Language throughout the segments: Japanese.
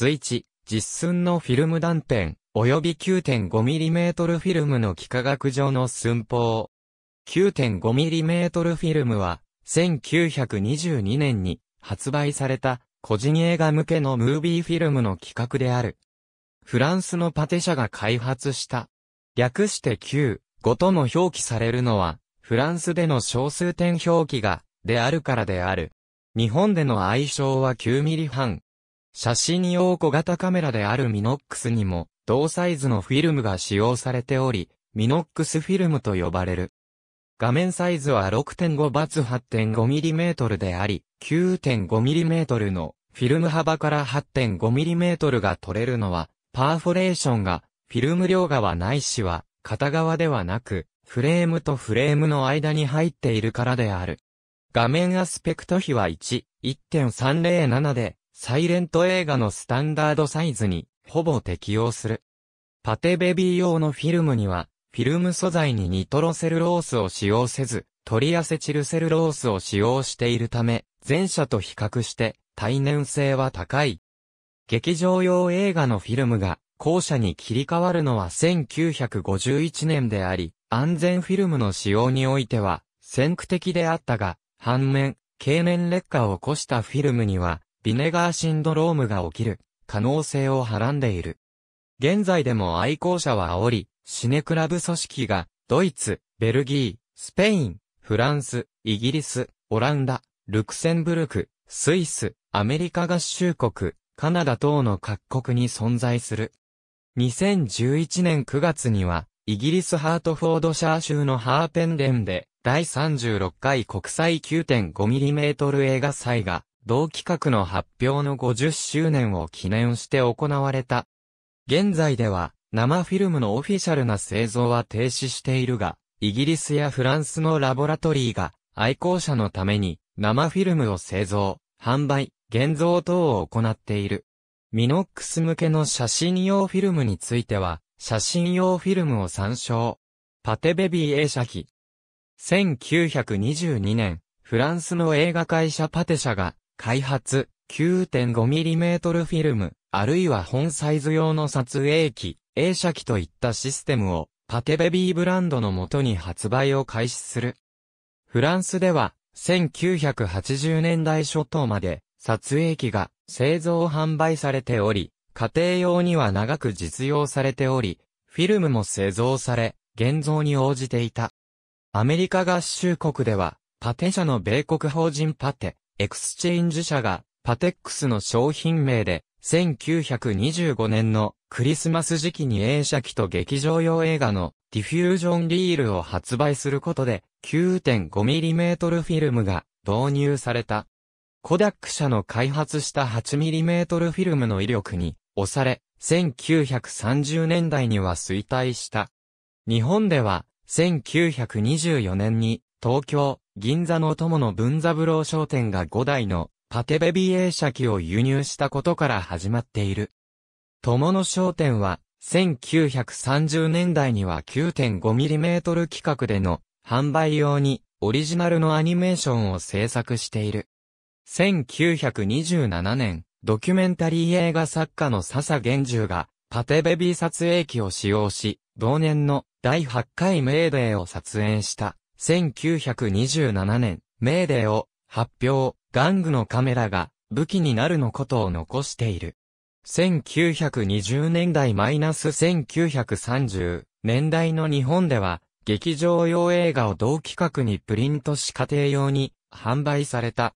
随一、実寸のフィルム断片、及び 9.5mm フィルムの幾何学上の寸法。9.5mm フィルムは、1922年に発売された個人映画向けのムービーフィルムの企画である。フランスのパテ社が開発した。略して9、5とも表記されるのは、フランスでの小数点表記が、であるからである。日本での愛称は9ミリ半、写真用小型カメラであるミノックスにも、同サイズのフィルムが使用されており、ミノックスフィルムと呼ばれる。画面サイズは 6.5×8.5mm であり、9.5mm のフィルム幅から 8.5mm が取れるのは、パーフォレーションが、フィルムが側ないしは、片側ではなく、フレームとフレームの間に入っているからである。画面アスペクト比は1、1.307で、サイレント映画のスタンダードサイズに、ほぼ適用する。パテベビー用のフィルムには、フィルム素材にニトロセルロースを使用せず、トリアセチルセルロースを使用しているため、前者と比較して、耐燃性は高い。劇場用映画のフィルムが、後者に切り替わるのは1951年であり、安全フィルムの使用においては、先駆的であったが、反面、経年劣化を起こしたフィルムには、ビネガーシンドロームが起きる可能性をはらんでいる。現在でも愛好者は煽り、シネクラブ組織が、ドイツ、ベルギー、スペイン、フランス、イギリス、オランダ、ルクセンブルク、スイス、アメリカ合衆国、カナダ等の各国に存在する。2011年9月には、イギリスハートフォードシャー州のハーペンデンで、第36回国際 9.5mm 映画祭が同企画の発表の50周年を記念して行われた。現在では、生フィルムのオフィシャルな製造は停止しているが、イギリスやフランスのラボラトリーが、愛好者のために、生フィルムを製造、販売、現像等を行っている。ミノックス向けの写真用フィルムについては、写真用フィルムを参照。パテベビー映写機。1922年、フランスの映画会社パテ社が、開発、9.5mm フィルム、あるいは本サイズ用の撮影機、映写機といったシステムを、パテベビーブランドのもとに発売を開始する。フランスでは、1980年代初頭まで、撮影機が製造販売されており、家庭用には長く実用されており、フィルムも製造され、現像に応じていた。アメリカ合衆国では、パテ社の米国法人パテ、エクスチェンジ社が、パテックスの商品名で、1925年のクリスマス時期に映写機と劇場用映画のディフュージョンリールを発売することで 9.5mm フィルムが導入された。コダック社の開発した 8mm フィルムの威力に押され、1930年代には衰退した。日本では1924年に東京銀座の友の文三郎商店が5台のパテベビ映写機を輸入したことから始まっている。友の商店は、1930年代には 9.5mm 規格での販売用にオリジナルのアニメーションを制作している。1927年、ドキュメンタリー映画作家の笹玄十がパテベビー撮影機を使用し、同年の第8回メーデーを撮影した。1927年、メーデーを発表、玩具のカメラが武器になるのことを残している。1920年代マイナス1930年代の日本では、劇場用映画を同規格にプリントし家庭用に販売された。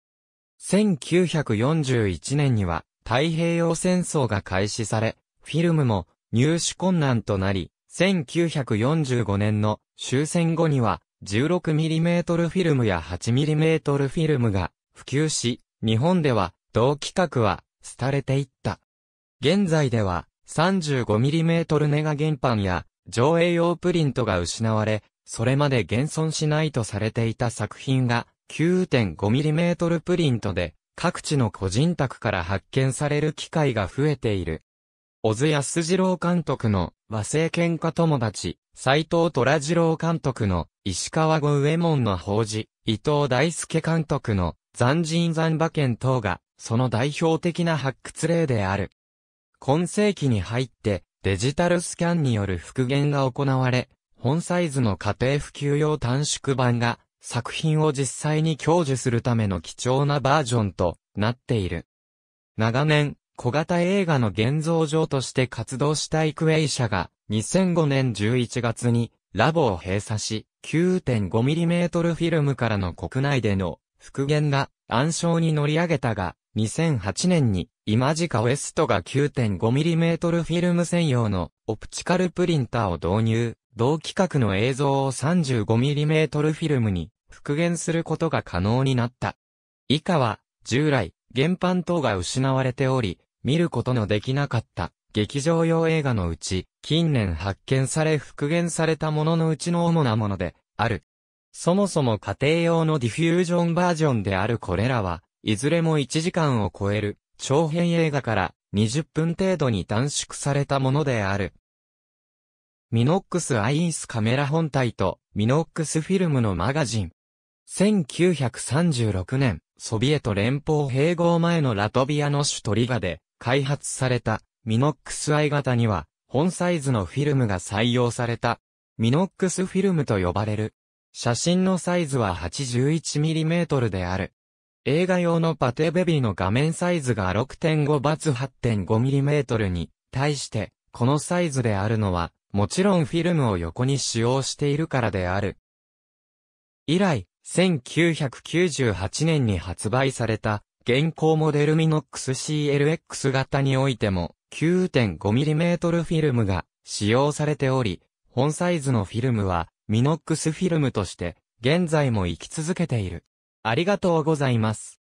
1941年には太平洋戦争が開始され、フィルムも入手困難となり、1945年の終戦後には 16mm フィルムや 8mm フィルムが普及し、日本では同規格は廃れていった。現在では 35mm ネガ原版や上映用プリントが失われ、それまで現存しないとされていた作品が 9.5mm プリントで各地の個人宅から発見される機会が増えている。小津安二郎監督の和製喧嘩友達、斎藤虎二郎監督の石川五右衛門の法事、伊藤大輔監督の残人残馬券等が、その代表的な発掘例である。今世紀に入って、デジタルスキャンによる復元が行われ、本サイズの家庭普及用短縮版が、作品を実際に享受するための貴重なバージョンとなっている。長年、小型映画の現像場として活動したイクエイ社が、2005年11月にラボを閉鎖し、9.5mm フィルムからの国内での復元が暗礁に乗り上げたが、2008年にイマジカウエストが 9.5mm フィルム専用のオプチカルプリンターを導入、同規格の映像を 35mm フィルムに復元することが可能になった。以下は従来、原版等が失われており、見ることのできなかった劇場用映画のうち、近年発見され復元されたもののうちの主なものである。そもそも家庭用のディフュージョンバージョンであるこれらは、いずれも1時間を超える長編映画から20分程度に短縮されたものである。ミノックスアイースカメラ本体とミノックスフィルムのマガジン。1936年、ソビエト連邦併合前のラトビアの首都リガで開発されたミノックス I 型には本サイズのフィルムが採用されたミノックスフィルムと呼ばれる。写真のサイズは 81mm である。映画用のパテベビーの画面サイズが 6.5×8.5mm に対してこのサイズであるのはもちろんフィルムを横に使用しているからである。以来、1998年に発売された現行モデルミノックス CLX 型においても 9.5mm フィルムが使用されており、本サイズのフィルムはミノックスフィルムとして現在も生き続けている。ありがとうございます。